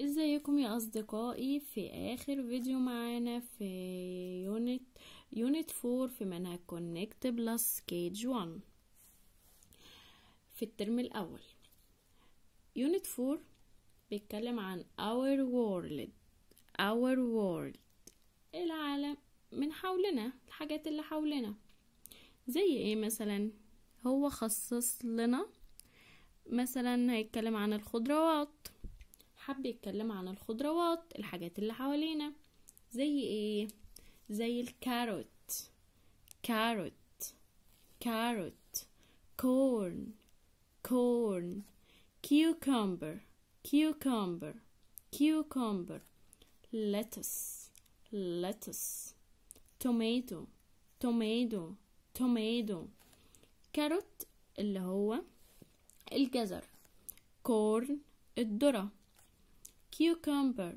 ازيكم يا اصدقائي في اخر فيديو معانا في يونت يونت 4 في منهج كونكت بلس كيج 1 في الترم الاول يونت 4 بيتكلم عن our world our world العالم من حولنا الحاجات اللي حولنا زي ايه مثلا هو خصص لنا مثلا هيتكلم عن الخضروات حب يتكلم عن الخضروات الحاجات اللي حوالينا زي ايه زي الكاروت كاروت كاروت كورن كورن كيوكمبر كيوكمبر كيوكمبر لتس لتس tomato توميدو توميدو كاروت اللي هو الجزر كورن الذرة cucumber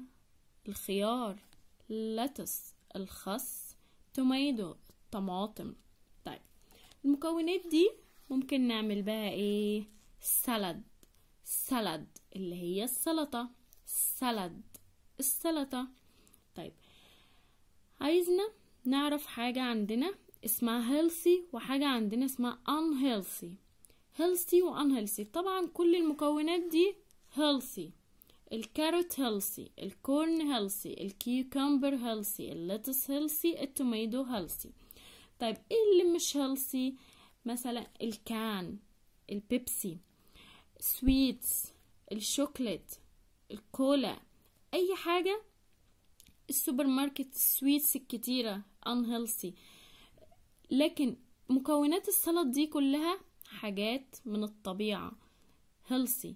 الخيار lettuce الخس tomato الطماطم طيب المكونات دي ممكن نعمل بقى ايه سلد سلد اللي هي السلطة سلد السلطة طيب عايزنا نعرف حاجة عندنا اسمها healthy وحاجة عندنا اسمها unhealthy healthy و unhealthy طبعا كل المكونات دي healthy الكاروت هيلثي الكورن هيلثي الكيوكمبر هيلثي اللتس هيلثي التوميدو هيلثي طيب ايه اللي مش هيلثي مثلا الكان البيبسي سويتس الشوكليت الكولا اي حاجه السوبر ماركت السويتس الكتيره هيلسي لكن مكونات السلطه دي كلها حاجات من الطبيعه هيلسي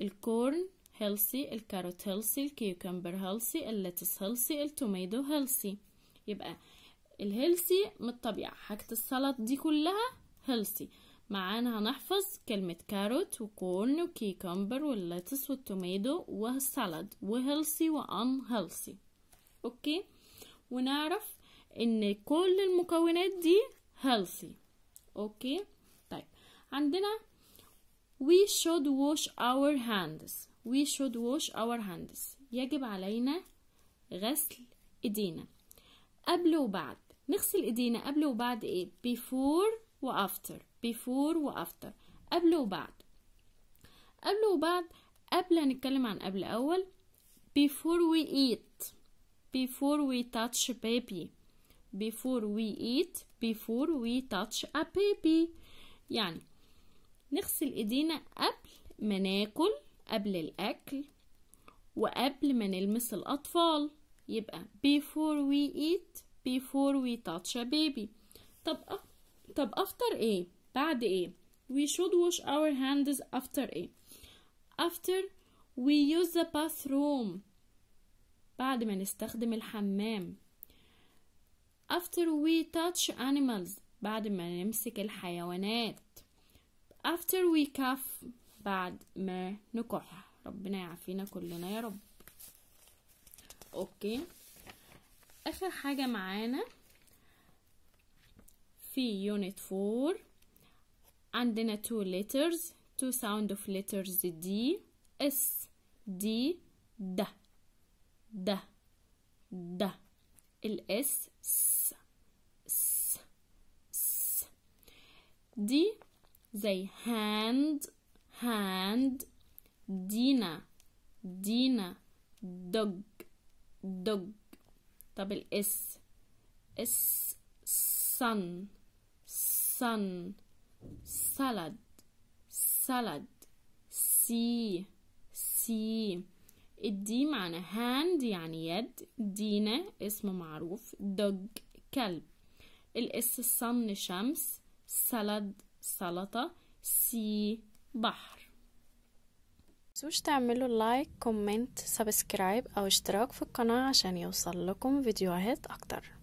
الكورن healthy الكاروت healthy الكيوكمبر healthy اللتس healthy التوميدو healthy يبقى الهيلثي من الطبيعة حاجة السلطة دي كلها healthy معانا هنحفظ كلمة كاروت وكورن وكيكمبر واللتس والتوميدو والسلد وهيلثي وان هيلثي اوكي ونعرف ان كل المكونات دي healthy اوكي طيب عندنا we should wash our hands we should wash our hands يجب علينا غسل ايدينا قبل وبعد نغسل ايدينا قبل وبعد ايه before و after before و after قبل وبعد قبل وبعد قبل هنتكلم عن قبل اول before we eat before we touch baby before we eat before we touch a baby يعني نغسل ايدينا قبل ما ناكل قبل الأكل وقبل ما نلمس الأطفال يبقى before we eat before we touch a baby طب طب after ايه بعد ايه we should wash our hands after ايه after we use the bathroom بعد ما نستخدم الحمام after we touch animals بعد ما نمسك الحيوانات after we cough بعد ما نكح ربنا يعافينا كلنا يا رب اوكي اخر حاجة معانا في يونت فور عندنا two letters two sound of letters دي اس دي د د د الاس س س س دي زي hand hand دينا دينا dog dog طب الاس اس sun sun salad salad see see الدي معنى hand يعني يد دينا اسم معروف dog كلب الاس sun شمس salad سلطة see بحر متنسوش تعملوا لايك كومنت سبسكرايب او اشتراك في القناة عشان يوصل لكم فيديوهات اكتر